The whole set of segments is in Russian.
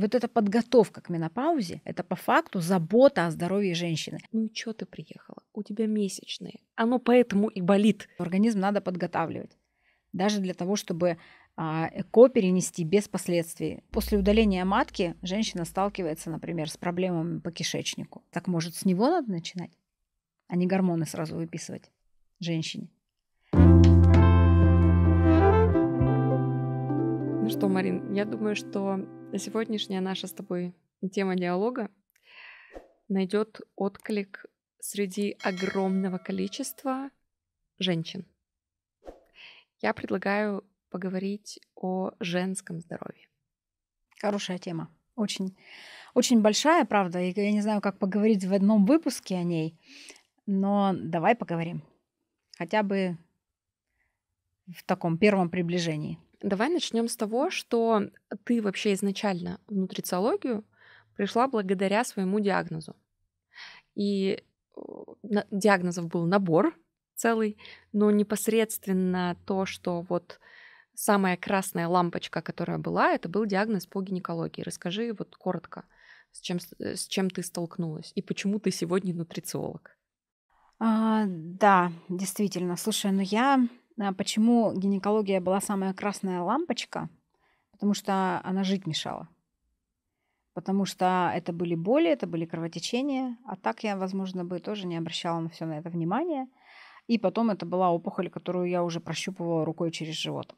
Вот эта подготовка к менопаузе, это по факту забота о здоровье женщины. Ну что ты приехала? У тебя месячные. Оно поэтому и болит. Организм надо подготавливать. Даже для того, чтобы а, ЭКО перенести без последствий. После удаления матки женщина сталкивается, например, с проблемами по кишечнику. Так может с него надо начинать, а не гормоны сразу выписывать женщине. Ну что, Марин, я думаю, что Сегодняшняя наша с тобой тема диалога найдет отклик среди огромного количества женщин. Я предлагаю поговорить о женском здоровье. Хорошая тема. Очень, очень большая, правда. я не знаю, как поговорить в одном выпуске о ней, но давай поговорим. Хотя бы в таком первом приближении. Давай начнем с того, что ты вообще изначально в нутрициологию пришла благодаря своему диагнозу. И диагнозов был набор целый, но непосредственно то, что вот самая красная лампочка, которая была, это был диагноз по гинекологии. Расскажи вот коротко, с чем, с э, чем ты столкнулась и почему ты сегодня нутрициолог. А, да, действительно. Слушай, ну я а почему гинекология была самая красная лампочка? Потому что она жить мешала. Потому что это были боли, это были кровотечения. А так я, возможно, бы тоже не обращала на все на это внимание. И потом это была опухоль, которую я уже прощупывала рукой через живот.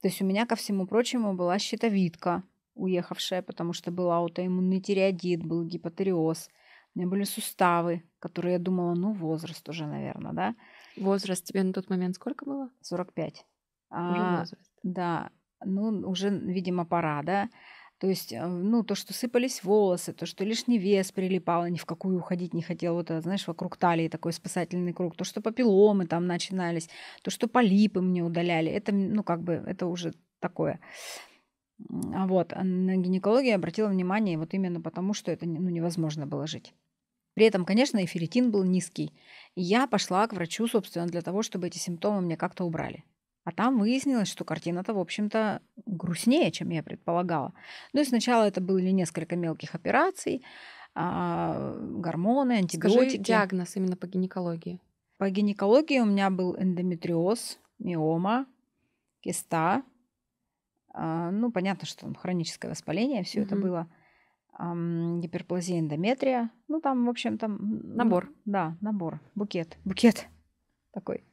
То есть у меня, ко всему прочему, была щитовидка, уехавшая, потому что был аутоиммунный тиреодит, был гипотериоз. У меня были суставы, которые я думала, ну, возраст уже, наверное, да. Возраст тебе на тот момент сколько было? 45. А, возраст. Да, ну уже, видимо, пора, да. То есть, э, ну, то, что сыпались волосы, то, что лишний вес прилипал, а ни в какую уходить не хотел, вот, э, знаешь, вокруг талии такой спасательный круг, то, что папилломы там начинались, то, что полипы мне удаляли, это, ну, как бы, это уже такое. А вот, а на гинекологию обратила внимание вот именно потому, что это ну, невозможно было жить. При этом, конечно, эфиритин был низкий. И я пошла к врачу, собственно, для того, чтобы эти симптомы мне как-то убрали. А там выяснилось, что картина-то, в общем-то, грустнее, чем я предполагала. Ну и сначала это были несколько мелких операций, а, гормоны, антибиотики. Скажи диагноз именно по гинекологии. По гинекологии у меня был эндометриоз, миома, киста. А, ну, понятно, что там хроническое воспаление, все угу. это было гиперплазия эндометрия. Ну, там, в общем, там... Набор. Да, набор, букет. Букет такой.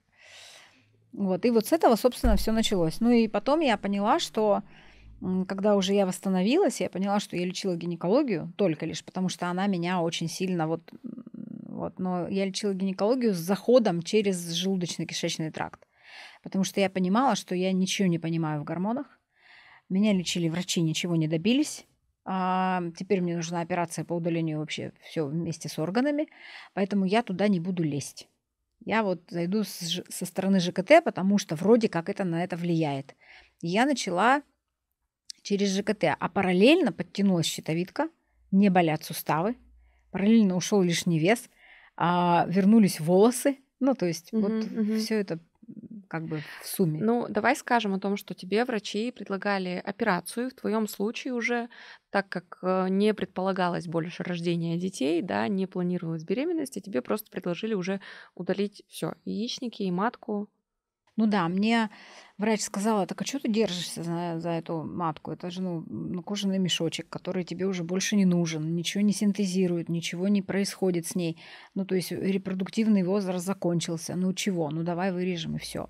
Вот, и вот с этого, собственно, все началось. Ну и потом я поняла, что когда уже я восстановилась, я поняла, что я лечила гинекологию только лишь, потому что она меня очень сильно вот... вот но я лечила гинекологию с заходом через желудочно-кишечный тракт. Потому что я понимала, что я ничего не понимаю в гормонах. Меня лечили врачи, ничего не добились а, теперь мне нужна операция по удалению вообще все вместе с органами, поэтому я туда не буду лезть. Я вот зайду с, со стороны ЖКТ, потому что вроде как это на это влияет. я начала через ЖКТ, а параллельно подтянулась щитовидка, не болят суставы, параллельно ушел лишний вес, а, вернулись волосы, ну то есть угу, вот угу. все это как бы в сумме. Ну, давай скажем о том, что тебе врачи предлагали операцию, в твоем случае уже, так как э, не предполагалось больше рождения детей, да, не планировалась беременность, а тебе просто предложили уже удалить все, яичники и матку. Ну да, мне врач сказала, так а что ты держишься за, за эту матку? Это же ну, ну, кожаный мешочек, который тебе уже больше не нужен, ничего не синтезирует, ничего не происходит с ней. Ну то есть репродуктивный возраст закончился, ну чего, ну давай вырежем и все.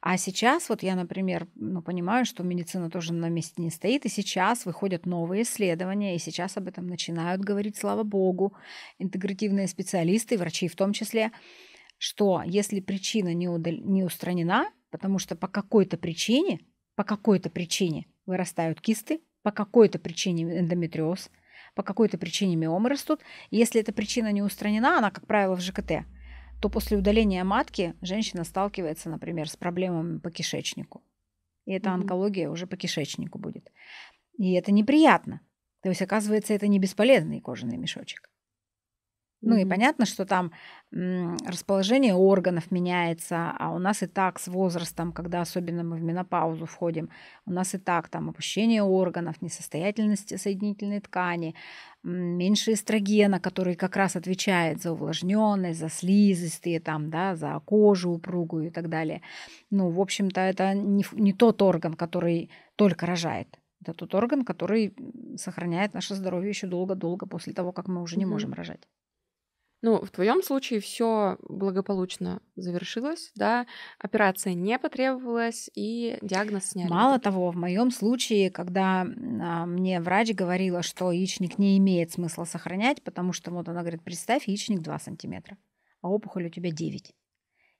А сейчас вот я, например, ну, понимаю, что медицина тоже на месте не стоит, и сейчас выходят новые исследования, и сейчас об этом начинают говорить, слава богу, интегративные специалисты, врачи в том числе что если причина не, удал... не устранена, потому что по какой-то причине, по какой-то причине вырастают кисты, по какой-то причине эндометриоз, по какой-то причине миомы растут, если эта причина не устранена, она, как правило, в ЖКТ, то после удаления матки женщина сталкивается, например, с проблемами по кишечнику. И эта mm-hmm. онкология уже по кишечнику будет. И это неприятно. То есть, оказывается, это не бесполезный кожаный мешочек. Ну mm-hmm. и понятно, что там расположение органов меняется, а у нас и так с возрастом, когда особенно мы в менопаузу входим, у нас и так там опущение органов, несостоятельность соединительной ткани, меньше эстрогена, который как раз отвечает за увлажненность, за слизистые, там, да, за кожу упругую и так далее. Ну, в общем-то, это не, не тот орган, который только рожает. Это тот орган, который сохраняет наше здоровье еще долго-долго после того, как мы уже не mm-hmm. можем рожать. Ну, в твоем случае все благополучно завершилось, да, операция не потребовалась и диагноз сняли. Мало того, в моем случае, когда а, мне врач говорила, что яичник не имеет смысла сохранять, потому что вот она говорит, представь, яичник 2 сантиметра, а опухоль у тебя 9.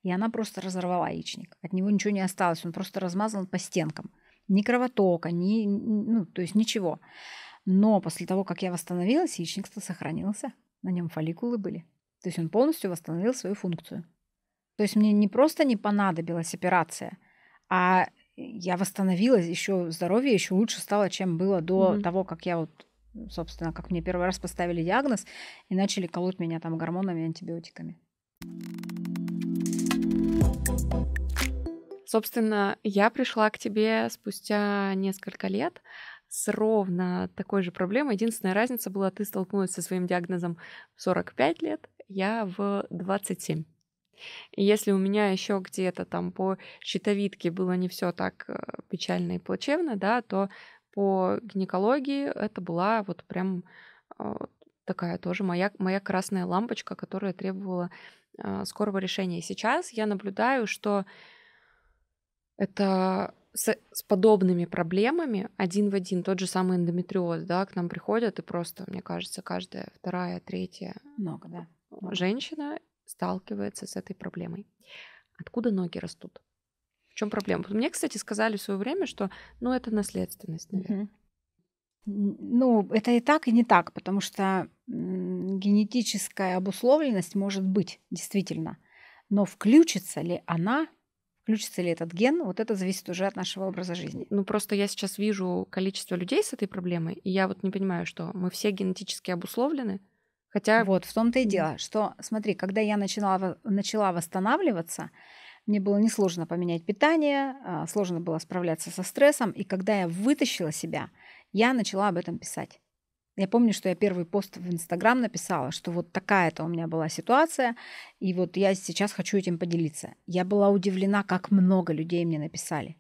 И она просто разорвала яичник. От него ничего не осталось, он просто размазан по стенкам. Ни кровотока, ни, ну, то есть ничего. Но после того, как я восстановилась, яичник сохранился. На нем фолликулы были. То есть он полностью восстановил свою функцию. То есть мне не просто не понадобилась операция, а я восстановилась, еще здоровье еще лучше стало, чем было до mm-hmm. того, как я вот, собственно, как мне первый раз поставили диагноз и начали колоть меня там гормонами и антибиотиками. Собственно, я пришла к тебе спустя несколько лет с ровно такой же проблемой. Единственная разница была, ты столкнулась со своим диагнозом в 45 лет, я в 27. И если у меня еще где-то там по щитовидке было не все так э, печально и плачевно, да, то по гинекологии это была вот прям э, такая тоже моя, моя красная лампочка, которая требовала э, скорого решения. Сейчас я наблюдаю, что это с, с подобными проблемами один в один тот же самый эндометриоз, да, к нам приходят и просто, мне кажется, каждая вторая, третья много, да. Э, женщина сталкивается с этой проблемой. Откуда ноги растут? В чем проблема? Мне, кстати, сказали в свое время, что ну, это наследственность, наверное. Ну, это и так, и не так, потому что генетическая обусловленность может быть, действительно. Но включится ли она, включится ли этот ген, вот это зависит уже от нашего образа жизни. Ну, просто я сейчас вижу количество людей с этой проблемой, и я вот не понимаю, что мы все генетически обусловлены, Хотя... Вот, в том-то и дело, что, смотри, когда я начинала, начала восстанавливаться, мне было несложно поменять питание, а, сложно было справляться со стрессом. И когда я вытащила себя, я начала об этом писать. Я помню, что я первый пост в Инстаграм написала, что вот такая-то у меня была ситуация, и вот я сейчас хочу этим поделиться. Я была удивлена, как много людей мне написали.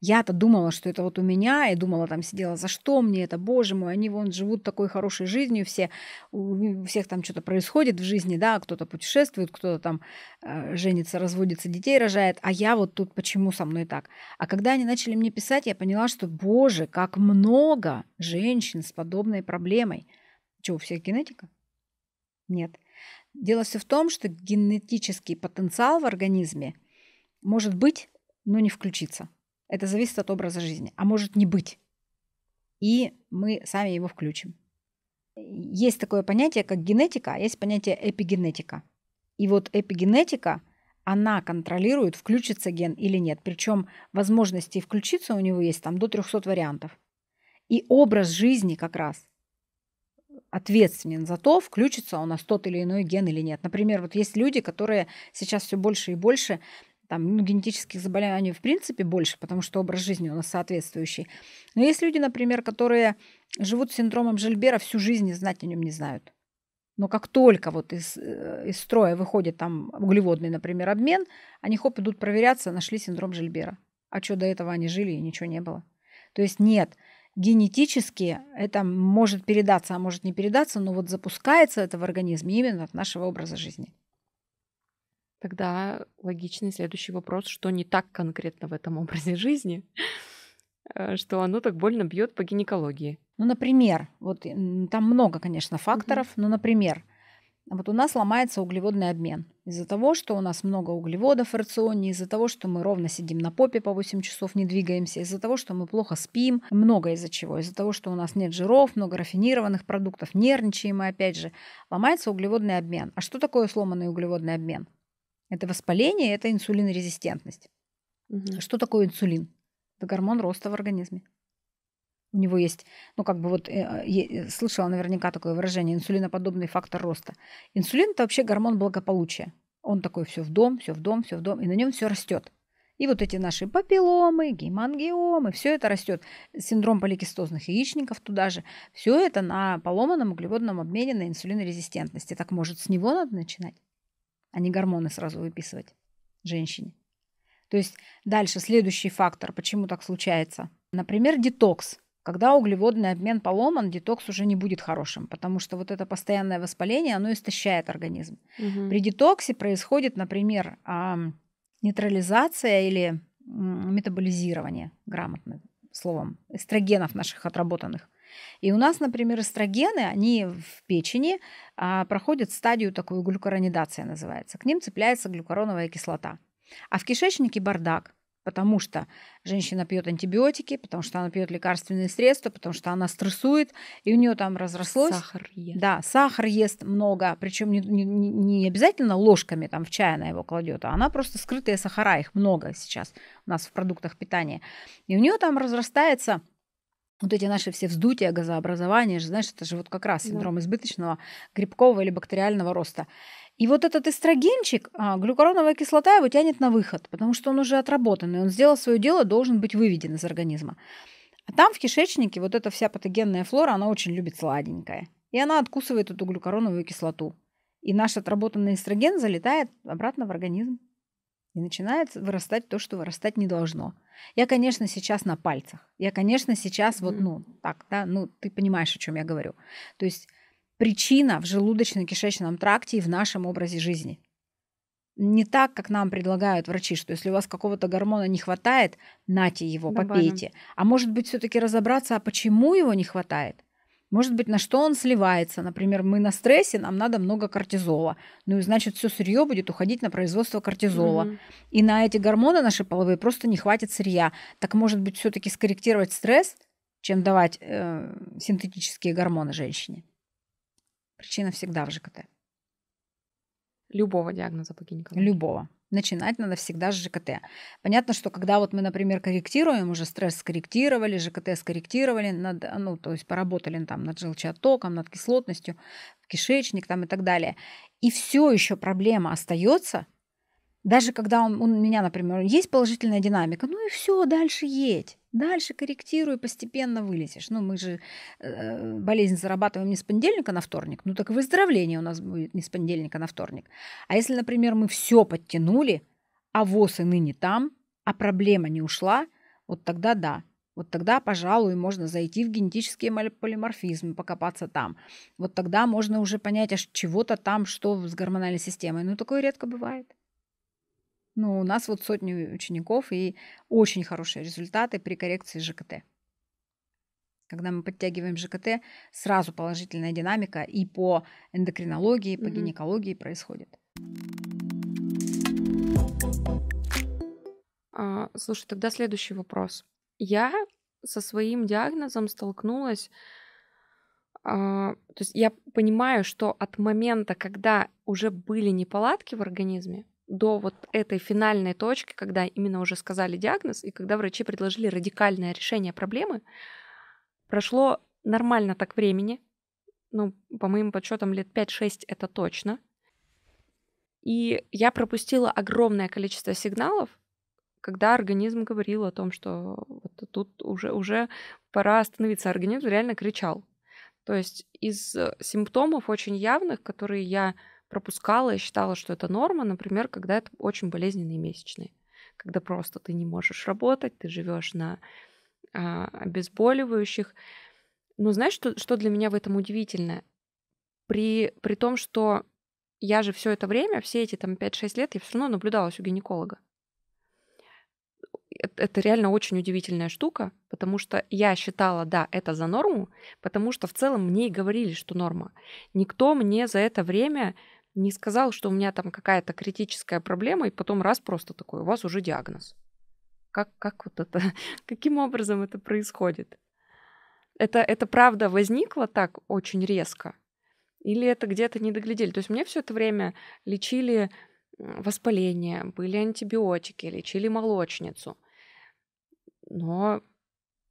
Я-то думала, что это вот у меня, и думала, там сидела, за что мне это, боже мой, они вон живут такой хорошей жизнью, все, у всех там что-то происходит в жизни, да, кто-то путешествует, кто-то там э, женится, разводится, детей рожает, а я вот тут почему со мной так? А когда они начали мне писать, я поняла, что, боже, как много женщин с подобной проблемой. Что, у всех генетика? Нет. Дело все в том, что генетический потенциал в организме может быть, но не включиться. Это зависит от образа жизни, а может не быть. И мы сами его включим. Есть такое понятие, как генетика, а есть понятие эпигенетика. И вот эпигенетика, она контролирует, включится ген или нет. Причем возможности включиться у него есть там до 300 вариантов. И образ жизни как раз ответственен за то, включится у нас тот или иной ген или нет. Например, вот есть люди, которые сейчас все больше и больше там, ну, генетических заболеваний в принципе больше, потому что образ жизни у нас соответствующий. Но есть люди, например, которые живут с синдромом Жильбера всю жизнь и знать о нем не знают. Но как только вот из, э, из строя выходит там углеводный, например, обмен, они хоп идут проверяться, нашли синдром Жильбера. А что до этого они жили и ничего не было. То есть нет, генетически это может передаться, а может не передаться, но вот запускается это в организме именно от нашего образа жизни. Тогда логичный следующий вопрос, что не так конкретно в этом образе жизни, э, что оно так больно бьет по гинекологии. Ну, например, вот там много, конечно, факторов, mm-hmm. но, например, вот у нас ломается углеводный обмен. Из-за того, что у нас много углеводов в рационе, из-за того, что мы ровно сидим на попе по 8 часов, не двигаемся, из-за того, что мы плохо спим, много из-за чего. Из-за того, что у нас нет жиров, много рафинированных продуктов, нервничаем мы опять же. Ломается углеводный обмен. А что такое сломанный углеводный обмен? Это воспаление, это инсулинорезистентность. Угу. Что такое инсулин? Это гормон роста в организме. У него есть, ну как бы вот, я э, а, э, слышала наверняка такое выражение, инсулиноподобный фактор роста. Инсулин это вообще гормон благополучия. Он такой все в дом, все в дом, все в дом, и на нем все растет. И вот эти наши папилломы, гемангиомы, все это растет. Синдром поликистозных яичников туда же. Все это на поломанном углеводном обмене на инсулинорезистентности. Так может с него надо начинать? а не гормоны сразу выписывать женщине. То есть дальше следующий фактор, почему так случается. Например, детокс. Когда углеводный обмен поломан, детокс уже не будет хорошим, потому что вот это постоянное воспаление, оно истощает организм. Угу. При детоксе происходит, например, нейтрализация или метаболизирование, грамотно словом, эстрогенов наших отработанных. И у нас, например, эстрогены, они в печени а, проходят стадию такую глюкоронидация называется. К ним цепляется глюкороновая кислота. А в кишечнике бардак, потому что женщина пьет антибиотики, потому что она пьет лекарственные средства, потому что она стрессует, и у нее там разрослось. Сахар ест. Да, сахар ест много, причем не, не, не обязательно ложками там в чай она его кладет, а она просто скрытые сахара, их много сейчас у нас в продуктах питания. И у нее там разрастается вот эти наши все вздутия, газообразования, знаешь, это же вот как раз синдром да. избыточного грибкового или бактериального роста. И вот этот эстрогенчик, а, глюкороновая кислота его тянет на выход, потому что он уже отработанный, он сделал свое дело, должен быть выведен из организма. А там в кишечнике вот эта вся патогенная флора, она очень любит сладенькое. И она откусывает эту глюкороновую кислоту. И наш отработанный эстроген залетает обратно в организм. И начинает вырастать то, что вырастать не должно. Я, конечно, сейчас на пальцах. Я, конечно, сейчас вот, ну, так, да, ну, ты понимаешь, о чем я говорю. То есть причина в желудочно-кишечном тракте и в нашем образе жизни. Не так, как нам предлагают врачи, что если у вас какого-то гормона не хватает, нате его, Добавим. попейте. А может быть, все-таки разобраться, а почему его не хватает? Может быть, на что он сливается. Например, мы на стрессе, нам надо много кортизола. Ну и значит, все сырье будет уходить на производство кортизола. Mm-hmm. И на эти гормоны наши половые просто не хватит сырья. Так может быть, все-таки скорректировать стресс, чем давать э, синтетические гормоны женщине. Причина всегда в ЖКТ. Любого диагноза по гинекологии. Любого. Начинать надо всегда с ЖКТ. Понятно, что когда вот мы, например, корректируем, уже стресс скорректировали, ЖКТ скорректировали, над, ну, то есть поработали там над желчатоком, над кислотностью, кишечник там и так далее, и все еще проблема остается, даже когда он, у меня, например, есть положительная динамика, ну и все, дальше едь. Дальше корректируй, постепенно вылезешь. Ну, мы же э, болезнь зарабатываем не с понедельника на вторник, ну так и выздоровление у нас будет не с понедельника на вторник. А если, например, мы все подтянули, а ВОЗ и ныне там, а проблема не ушла, вот тогда да, вот тогда, пожалуй, можно зайти в генетический полиморфизм, покопаться там. Вот тогда можно уже понять, аж чего-то там, что с гормональной системой. Ну, такое редко бывает. Ну, у нас вот сотни учеников и очень хорошие результаты при коррекции ЖКТ. Когда мы подтягиваем ЖКТ, сразу положительная динамика и по эндокринологии, и по mm-hmm. гинекологии происходит. А, слушай, тогда следующий вопрос. Я со своим диагнозом столкнулась. А, то есть я понимаю, что от момента, когда уже были неполадки в организме, до вот этой финальной точки, когда именно уже сказали диагноз и когда врачи предложили радикальное решение проблемы, прошло нормально так времени. Ну, по моим подсчетам, лет 5-6 это точно. И я пропустила огромное количество сигналов, когда организм говорил о том, что вот тут уже, уже пора остановиться. Организм реально кричал. То есть из симптомов очень явных, которые я пропускала и считала, что это норма, например, когда это очень болезненные месячные, когда просто ты не можешь работать, ты живешь на а, обезболивающих. Но знаешь, что, что для меня в этом удивительно? При, при том, что я же все это время, все эти там 5-6 лет, я все равно наблюдалась у гинеколога. Это, это реально очень удивительная штука, потому что я считала, да, это за норму, потому что в целом мне и говорили, что норма. Никто мне за это время не сказал, что у меня там какая-то критическая проблема, и потом раз просто такой, у вас уже диагноз. Как, как вот это, каким образом это происходит? Это, это правда возникло так очень резко? Или это где-то не доглядели? То есть мне все это время лечили воспаление, были антибиотики, лечили молочницу. Но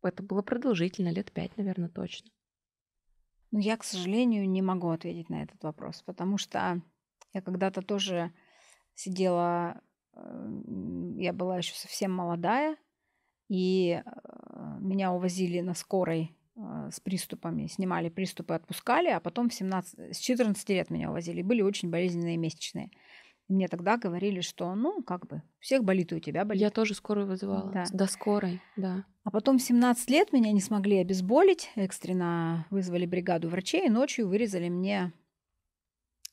это было продолжительно, лет пять, наверное, точно. Ну, я, к сожалению, не могу ответить на этот вопрос, потому что я когда-то тоже сидела, я была еще совсем молодая, и э, меня увозили на скорой э, с приступами, снимали приступы, отпускали, а потом в 17, э, с 14 лет меня увозили, были очень болезненные месячные. Мне тогда говорили, что, ну, как бы, всех болит, у тебя болит. Я тоже скорую вызывала. Да. До скорой, да. А потом в 17 лет меня не смогли обезболить. Экстренно вызвали бригаду врачей. Ночью вырезали мне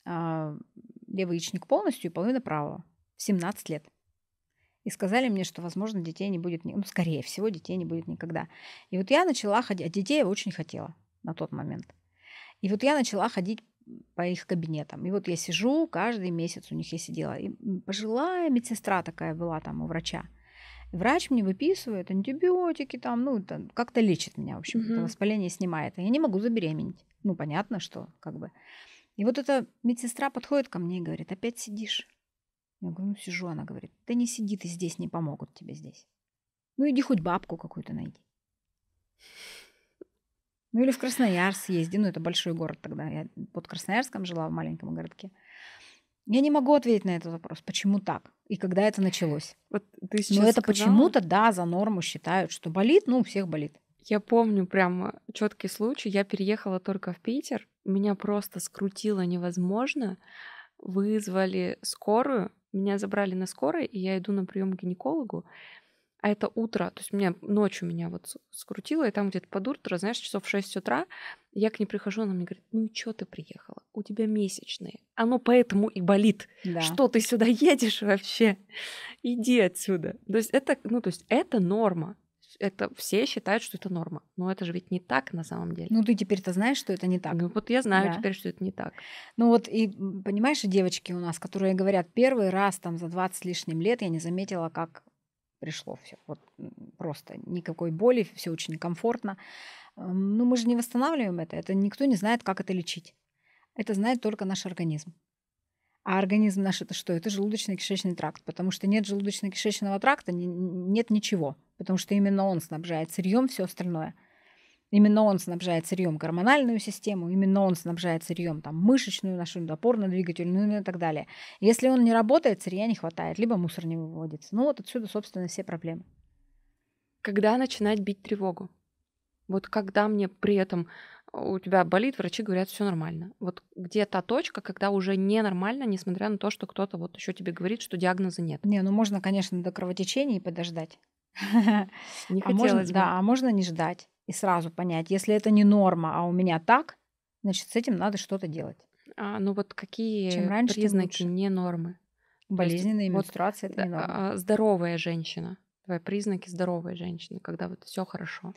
а, левый яичник полностью и половина правого в 17 лет. И сказали мне, что, возможно, детей не будет, ну, скорее всего, детей не будет никогда. И вот я начала ходить, а детей я очень хотела на тот момент. И вот я начала ходить по их кабинетам. И вот я сижу, каждый месяц у них я сидела. И пожилая медсестра такая была там у врача. И врач мне выписывает антибиотики, там, ну, там, как-то лечит меня, в общем, угу. воспаление снимает. А я не могу забеременеть. Ну, понятно, что как бы. И вот эта медсестра подходит ко мне и говорит, опять сидишь? Я говорю, ну сижу. Она говорит, да не сиди ты здесь, не помогут тебе здесь. Ну иди хоть бабку какую-то найди. Ну или в Красноярск езди, ну это большой город тогда. Я под Красноярском жила в маленьком городке. Я не могу ответить на этот вопрос, почему так и когда это началось. Вот ты Но это сказала... почему-то, да, за норму считают, что болит, ну у всех болит. Я помню прям четкий случай. Я переехала только в Питер. Меня просто скрутило невозможно. Вызвали скорую. Меня забрали на скорой, и я иду на прием к гинекологу. А это утро, то есть меня ночью меня вот скрутило, и там где-то под утро, знаешь, часов в 6 утра, я к ней прихожу, она мне говорит, ну и что ты приехала? У тебя месячные. Оно поэтому и болит. Да. Что ты сюда едешь вообще? Иди отсюда. То есть это, ну, то есть это норма это все считают, что это норма. Но это же ведь не так на самом деле. Ну, ты теперь-то знаешь, что это не так. Ну, вот я знаю да. теперь, что это не так. Ну, вот и понимаешь, девочки у нас, которые говорят, первый раз там за 20 лишним лет я не заметила, как пришло все. Вот просто никакой боли, все очень комфортно. Ну мы же не восстанавливаем это. Это никто не знает, как это лечить. Это знает только наш организм. А организм наш это что? Это желудочно-кишечный тракт, потому что нет желудочно-кишечного тракта, нет ничего потому что именно он снабжает сырьем все остальное. Именно он снабжает сырьем гормональную систему, именно он снабжает сырьем там, мышечную, нашу опорно-двигательную и так далее. Если он не работает, сырья не хватает, либо мусор не выводится. Ну вот отсюда, собственно, все проблемы. Когда начинать бить тревогу? Вот когда мне при этом э, у тебя болит, врачи говорят, все нормально. Вот где та точка, когда уже ненормально, несмотря на то, что кто-то вот еще тебе говорит, что диагноза нет? Не, ну можно, конечно, до кровотечения подождать. Не а можно, бы. Да, а можно не ждать и сразу понять, если это не норма, а у меня так, значит, с этим надо что-то делать. А, ну вот какие Чем раньше, признаки не нормы? Болезненные есть, менструации вот, это не э, норма. А, здоровая женщина. Твои признаки здоровой женщины, когда вот все хорошо.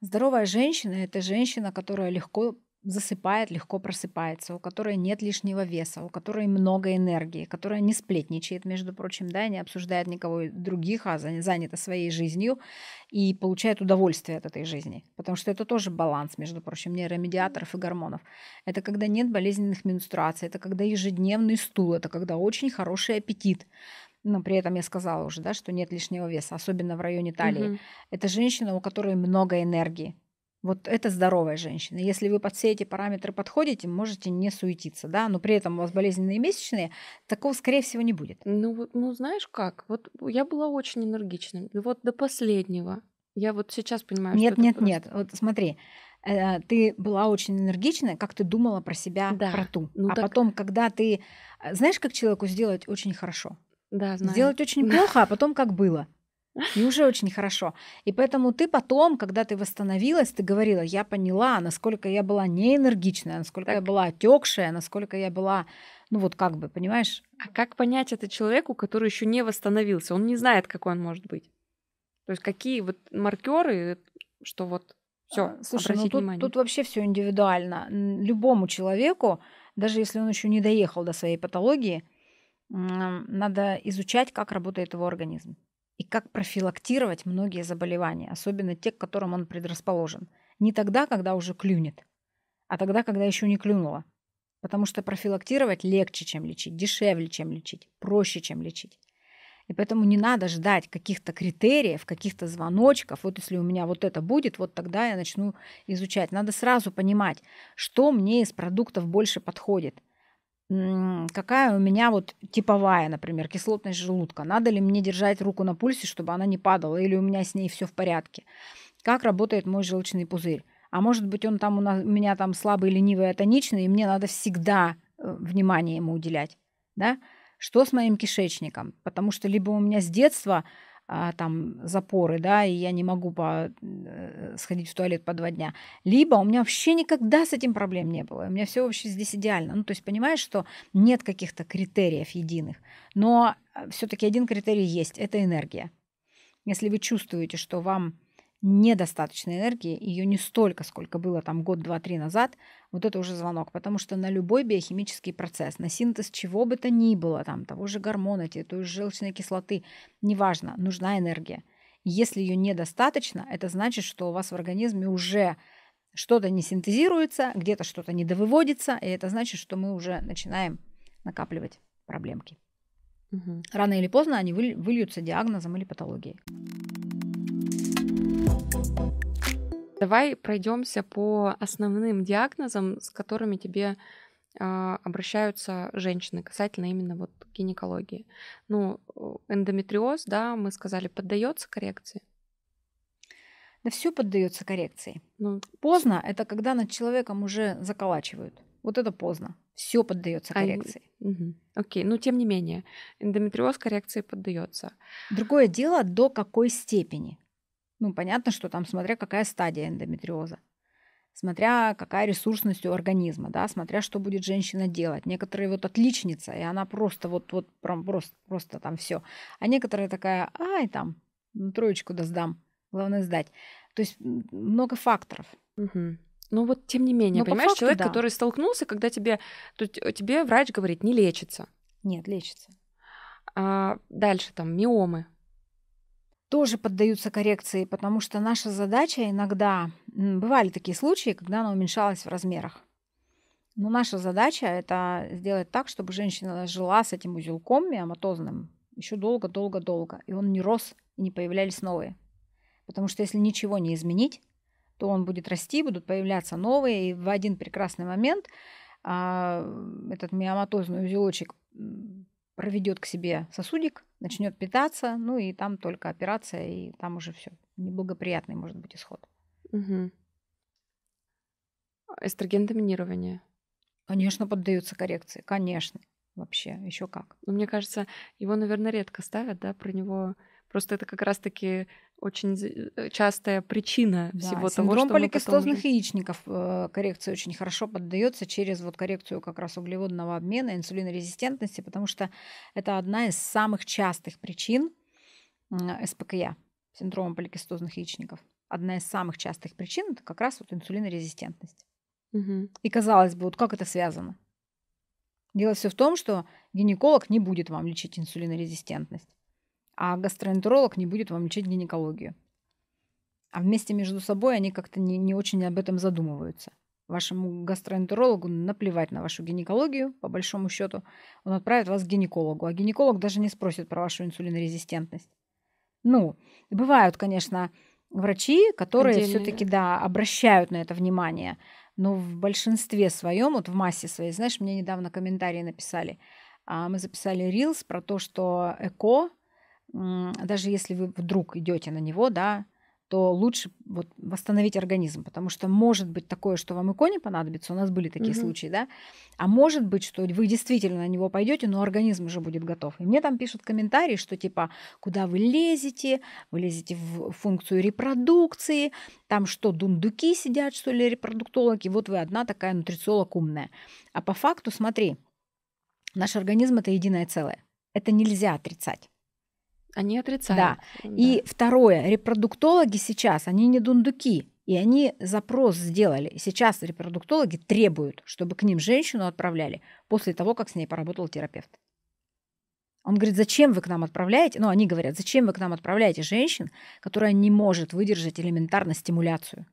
Здоровая женщина – это женщина, которая легко засыпает, легко просыпается, у которой нет лишнего веса, у которой много энергии, которая не сплетничает, между прочим, да, не обсуждает никого других, а занята своей жизнью и получает удовольствие от этой жизни. Потому что это тоже баланс, между прочим, нейромедиаторов и гормонов. Это когда нет болезненных менструаций, это когда ежедневный стул, это когда очень хороший аппетит. Но при этом я сказала уже, да, что нет лишнего веса, особенно в районе талии. Угу. Это женщина, у которой много энергии, вот это здоровая женщина. Если вы под все эти параметры подходите, можете не суетиться, да, но при этом у вас болезненные месячные, такого, скорее всего, не будет. Ну, ну знаешь как, вот я была очень энергичным. вот до последнего. Я вот сейчас понимаю, нет, что Нет, нет, нет, просто... вот смотри, э, ты была очень энергичная, как ты думала про себя, да. про ту. Ну, а так... потом, когда ты... Э, знаешь, как человеку сделать очень хорошо? Да, знаю. Сделать очень плохо, а потом как было. И уже очень хорошо. И поэтому ты потом, когда ты восстановилась, ты говорила, я поняла, насколько я была неэнергичная, насколько так. я была отекшая, насколько я была, ну вот как бы, понимаешь? А как понять это человеку, который еще не восстановился? Он не знает, какой он может быть. То есть какие вот маркеры, что вот все, а, Слушай, ну тут, тут вообще все индивидуально. Любому человеку, даже если он еще не доехал до своей патологии, надо изучать, как работает его организм и как профилактировать многие заболевания, особенно те, к которым он предрасположен. Не тогда, когда уже клюнет, а тогда, когда еще не клюнуло. Потому что профилактировать легче, чем лечить, дешевле, чем лечить, проще, чем лечить. И поэтому не надо ждать каких-то критериев, каких-то звоночков. Вот если у меня вот это будет, вот тогда я начну изучать. Надо сразу понимать, что мне из продуктов больше подходит – какая у меня вот типовая, например, кислотность желудка. Надо ли мне держать руку на пульсе, чтобы она не падала, или у меня с ней все в порядке? Как работает мой желчный пузырь? А может быть, он там у, нас, у меня там слабый, ленивый, атоничный, и мне надо всегда э, внимание ему уделять, да? Что с моим кишечником? Потому что либо у меня с детства а, там запоры, да, и я не могу по, э, сходить в туалет по два дня. Либо у меня вообще никогда с этим проблем не было. У меня все вообще здесь идеально. Ну, то есть понимаешь, что нет каких-то критериев единых. Но э, все-таки один критерий есть – это энергия. Если вы чувствуете, что вам недостаточной энергии, ее не столько, сколько было там год, два, три назад, вот это уже звонок, потому что на любой биохимический процесс, на синтез чего бы то ни было, там того же гормона, той же желчной кислоты, неважно, нужна энергия. Если ее недостаточно, это значит, что у вас в организме уже что-то не синтезируется, где-то что-то недовыводится, и это значит, что мы уже начинаем накапливать проблемки. Угу. Рано или поздно они выльются диагнозом или патологией. Давай пройдемся по основным диагнозам, с которыми тебе а, обращаются женщины касательно именно вот гинекологии. Ну, эндометриоз, да, мы сказали, поддается коррекции. Да все поддается коррекции. Ну, поздно это когда над человеком уже заколачивают. Вот это поздно. Все поддается коррекции. А, угу. Окей, но ну, тем не менее, эндометриоз коррекции поддается. Другое дело, до какой степени. Ну, понятно, что там смотря какая стадия эндометриоза, смотря какая ресурсность у организма, да, смотря что будет женщина делать. Некоторые вот отличница, и она просто вот, вот прям просто, просто там все. А некоторые такая, ай, там, ну, троечку да сдам, главное сдать. То есть много факторов. Угу. Ну, Но вот тем не менее, Но понимаешь, факту, человек, да. который столкнулся, когда тебе, то тебе врач говорит, не лечится. Нет, лечится. А, дальше там миомы тоже поддаются коррекции, потому что наша задача иногда... Бывали такие случаи, когда она уменьшалась в размерах. Но наша задача – это сделать так, чтобы женщина жила с этим узелком миоматозным еще долго-долго-долго, и он не рос, и не появлялись новые. Потому что если ничего не изменить, то он будет расти, будут появляться новые, и в один прекрасный момент а, этот миоматозный узелочек проведет к себе сосудик, начнет питаться, ну и там только операция, и там уже все неблагоприятный может быть исход. Угу. Эстроген доминирования. Конечно, поддаются коррекции, конечно, вообще, еще как. Но ну, мне кажется, его, наверное, редко ставят, да, про него Просто это как раз-таки очень э, частая причина да, всего того, что Синдром поликистозных потом... яичников э, коррекции очень хорошо поддается через вот коррекцию как раз углеводного обмена, инсулинорезистентности, потому что это одна из самых частых причин СПКЯ, синдрома поликистозных яичников. Одна из самых частых причин это как раз вот инсулинорезистентность. Угу. И казалось бы, вот как это связано? Дело все в том, что гинеколог не будет вам лечить инсулинорезистентность а гастроэнтеролог не будет вам лечить гинекологию. А вместе между собой они как-то не, не очень об этом задумываются. Вашему гастроэнтерологу наплевать на вашу гинекологию, по большому счету. Он отправит вас к гинекологу, а гинеколог даже не спросит про вашу инсулинорезистентность. Ну, бывают, конечно, врачи, которые все-таки, да, обращают на это внимание, но в большинстве своем, вот в массе своей, знаешь, мне недавно комментарии написали, а, мы записали рилс про то, что ЭКО – даже если вы вдруг идете на него, да, то лучше вот восстановить организм, потому что может быть такое, что вам и кони понадобится, у нас были такие угу. случаи, да, а может быть, что вы действительно на него пойдете, но организм уже будет готов. И мне там пишут комментарии, что типа, куда вы лезете, вы лезете в функцию репродукции, там что, дундуки сидят, что ли, репродуктологи, вот вы одна такая нутрициолог умная. А по факту, смотри, наш организм это единое целое, это нельзя отрицать. Они отрицают. Да. да. И второе, репродуктологи сейчас, они не дундуки. И они запрос сделали. Сейчас репродуктологи требуют, чтобы к ним женщину отправляли после того, как с ней поработал терапевт. Он говорит, зачем вы к нам отправляете? Ну, они говорят, зачем вы к нам отправляете женщин, которая не может выдержать элементарно стимуляцию?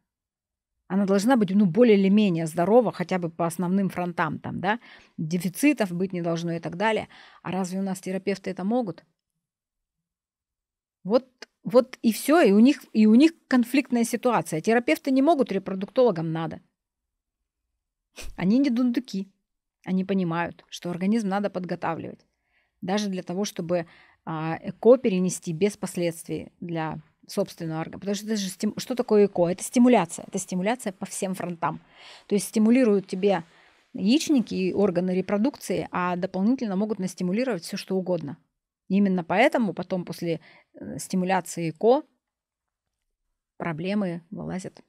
Она должна быть, ну, более или менее здорова, хотя бы по основным фронтам там, да? Дефицитов быть не должно и так далее. А разве у нас терапевты это могут? Вот, вот и все, и у, них, и у них конфликтная ситуация. А терапевты не могут, репродуктологам надо. Они не дундуки. Они понимают, что организм надо подготавливать. Даже для того, чтобы а, эко перенести без последствий для собственного органа. Потому что это же стим... что такое эко? Это стимуляция. Это стимуляция по всем фронтам. То есть стимулируют тебе яичники и органы репродукции, а дополнительно могут настимулировать все что угодно. Именно поэтому потом после Э, стимуляции эко проблемы вылазят.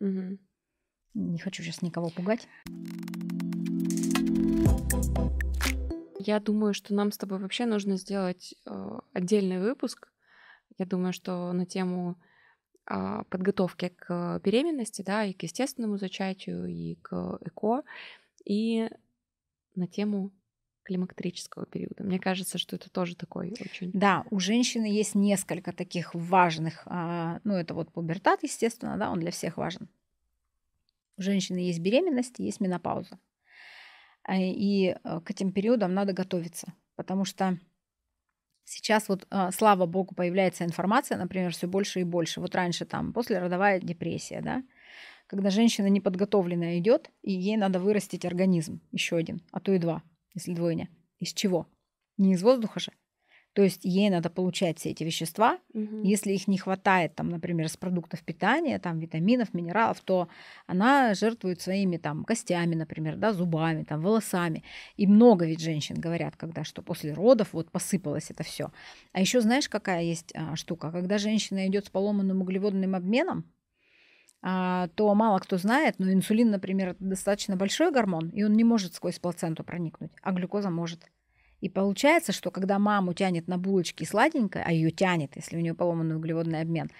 Угу. Не хочу сейчас никого пугать. Я думаю, что нам с тобой вообще нужно сделать э, отдельный выпуск. Я думаю, что на тему э, подготовки к беременности, да, и к естественному зачатию, и к ЭКО, и на тему климактерического периода. Мне кажется, что это тоже такой очень... Да, у женщины есть несколько таких важных, а, ну это вот пубертат, естественно, да, он для всех важен. У женщины есть беременность, есть менопауза. А, и а, к этим периодам надо готовиться, потому что Сейчас вот, слава богу, появляется информация, например, все больше и больше. Вот раньше там послеродовая депрессия, да, когда женщина неподготовленная идет, и ей надо вырастить организм еще один, а то и два – если двойня. Из чего? Не из воздуха же. То есть ей надо получать все эти вещества. Угу. Если их не хватает, там, например, с продуктов питания, там, витаминов, минералов, то она жертвует своими там, костями, например, да, зубами, там, волосами. И много ведь женщин говорят, когда что после родов вот посыпалось это все. А еще знаешь, какая есть а, штука? Когда женщина идет с поломанным углеводным обменом, а, то мало кто знает, но инсулин, например, достаточно большой гормон, и он не может сквозь плаценту проникнуть, а глюкоза может. И получается, что когда маму тянет на булочки сладенькое, а ее тянет, если у нее поломанный углеводный обмен,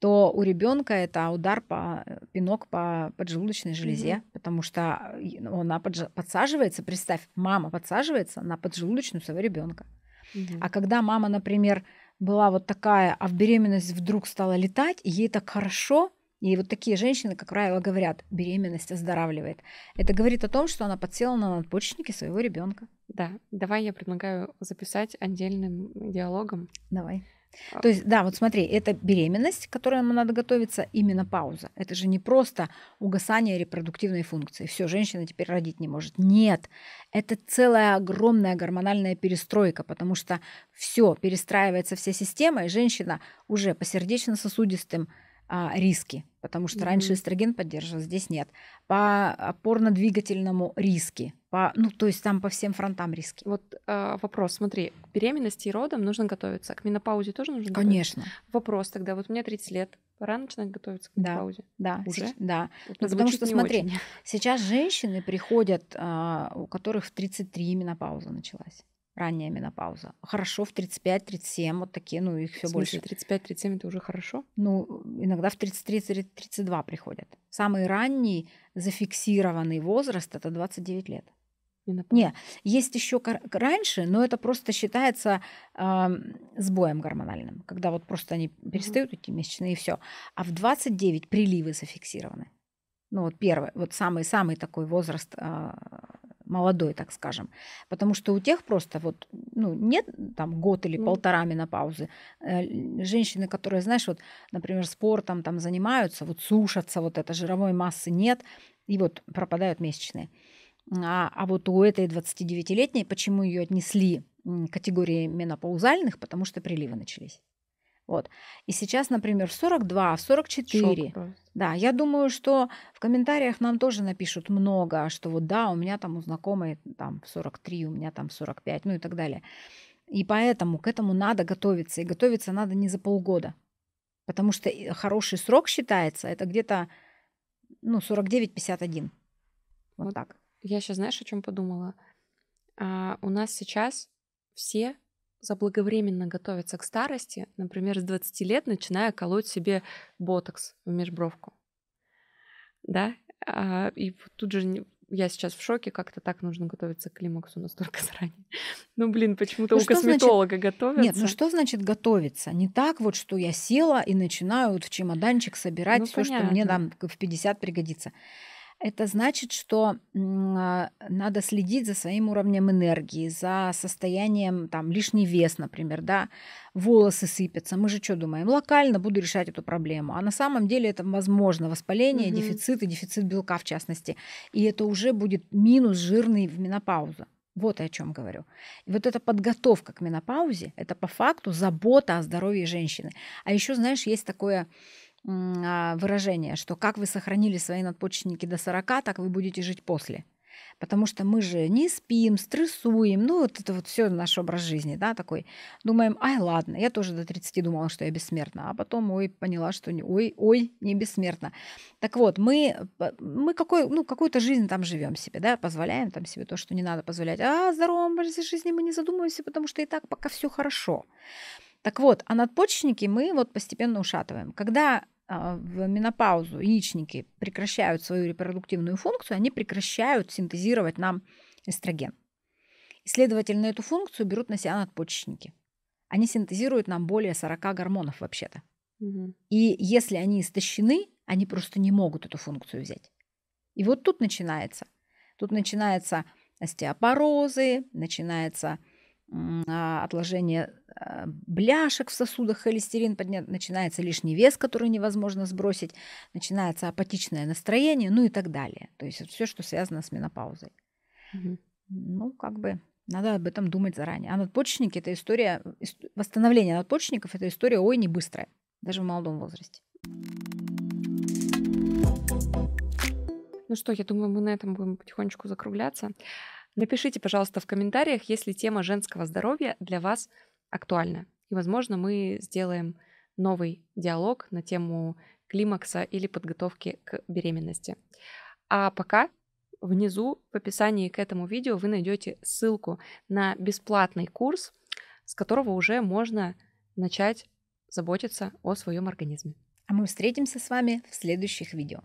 то у ребенка это удар по э, пинок по поджелудочной железе, mm-hmm. потому что ну, она подсаживается, представь, мама подсаживается на поджелудочную своего ребенка. Mm-hmm. А когда мама, например, была вот такая, а в беременность вдруг стала летать, ей так хорошо, и вот такие женщины, как правило, говорят, беременность оздоравливает. Это говорит о том, что она подсела на надпочечники своего ребенка. Да, давай я предлагаю записать отдельным диалогом. Давай. А. То есть, да, вот смотри, это беременность, к которой нам надо готовиться, именно пауза. Это же не просто угасание репродуктивной функции. Все, женщина теперь родить не может. Нет, это целая огромная гормональная перестройка, потому что все перестраивается вся система, и женщина уже по сердечно-сосудистым а, риски, потому что mm-hmm. раньше эстроген поддерживал, здесь нет. По опорно-двигательному риски, по, ну то есть там по всем фронтам риски. Вот э, вопрос, смотри, к беременности и родам нужно готовиться, к менопаузе тоже нужно Конечно. Готовиться? Вопрос тогда, вот мне 30 лет, пора начинать готовиться к менопаузе? Да, да уже? Сейчас, да. Вот ну, потому что смотри, очень. сейчас женщины приходят, э, у которых в 33 менопауза началась ранняя менопауза. Хорошо в 35-37, вот такие, ну их все больше. 35-37 это уже хорошо? Ну, иногда в 33-32 приходят. Самый ранний зафиксированный возраст это 29 лет. Менопауза. Не, есть еще раньше, но это просто считается э, сбоем гормональным, когда вот просто они перестают идти месячные и все. А в 29 приливы зафиксированы. Ну вот первый, вот самый-самый такой возраст а, молодой, так скажем. Потому что у тех просто вот, ну, нет там год или полтора менопаузы. Э, женщины, которые, знаешь, вот, например, спортом там занимаются, вот сушатся, вот это жировой массы нет, и вот пропадают месячные. А, а вот у этой 29-летней, почему ее отнесли к категории менопаузальных? Потому что приливы начались. Вот. И сейчас, например, 42, 44. Шок просто. да, я думаю, что в комментариях нам тоже напишут много, что вот да, у меня там у знакомой там 43, у меня там 45, ну и так далее. И поэтому к этому надо готовиться. И готовиться надо не за полгода. Потому что э, хороший срок считается, это где-то ну, 49-51. Вот, вот так. Я сейчас, знаешь, о чем подумала? А, у нас сейчас все заблаговременно готовиться к старости, например, с 20 лет начиная колоть себе ботокс в межбровку. Да? А, и тут же я сейчас в шоке, как-то так нужно готовиться к климаксу настолько заранее. Ну, блин, почему-то ну, у косметолога значит... готовятся. Нет, ну что значит готовиться? Не так вот, что я села и начинаю вот в чемоданчик собирать ну, все, что мне там в 50 пригодится. Это значит, что а, надо следить за своим уровнем энергии, за состоянием, там, лишний вес, например, да, волосы сыпятся. Мы же что думаем? Локально буду решать эту проблему. А на самом деле это возможно. Воспаление, угу. дефицит и дефицит белка, в частности. И это уже будет минус жирный в менопаузу. Вот о чем говорю. И вот эта подготовка к менопаузе, это по факту забота о здоровье женщины. А еще, знаешь, есть такое а, выражение, что как вы сохранили свои надпочечники до 40, так вы будете жить после. Потому что мы же не спим, стрессуем, ну вот это вот все наш образ жизни, да, такой. Думаем, ай, ладно, я тоже до 30 думала, что я бессмертна, а потом, ой, поняла, что не, ой, ой, не бессмертна. Так вот, мы, э, мы какой, ну, какую-то жизнь там живем себе, да, позволяем там себе то, что не надо позволять. А, здоровом образе жизни мы не задумываемся, потому что и так пока все хорошо. Так вот, а надпочечники мы вот постепенно ушатываем. Когда а, в менопаузу яичники прекращают свою репродуктивную функцию, они прекращают синтезировать нам эстроген. И, следовательно, эту функцию берут на себя надпочечники. Они синтезируют нам более 40 гормонов вообще-то. Угу. И если они истощены, они просто не могут эту функцию взять. И вот тут начинается. Тут начинается остеопорозы, начинается а, отложение а, бляшек в сосудах, холестерин поднят, начинается лишний вес, который невозможно сбросить, начинается апатичное настроение, ну и так далее. То есть все, что связано с менопаузой. Угу. Ну, как бы надо об этом думать заранее. А надпочечники – это история, восстановление надпочечников – это история, ой, не быстрая, даже в молодом возрасте. Ну что, я думаю, мы на этом будем потихонечку закругляться. Напишите, пожалуйста, в комментариях, если тема женского здоровья для вас актуальна. И, возможно, мы сделаем новый диалог на тему климакса или подготовки к беременности. А пока внизу в описании к этому видео вы найдете ссылку на бесплатный курс, с которого уже можно начать заботиться о своем организме. А мы встретимся с вами в следующих видео.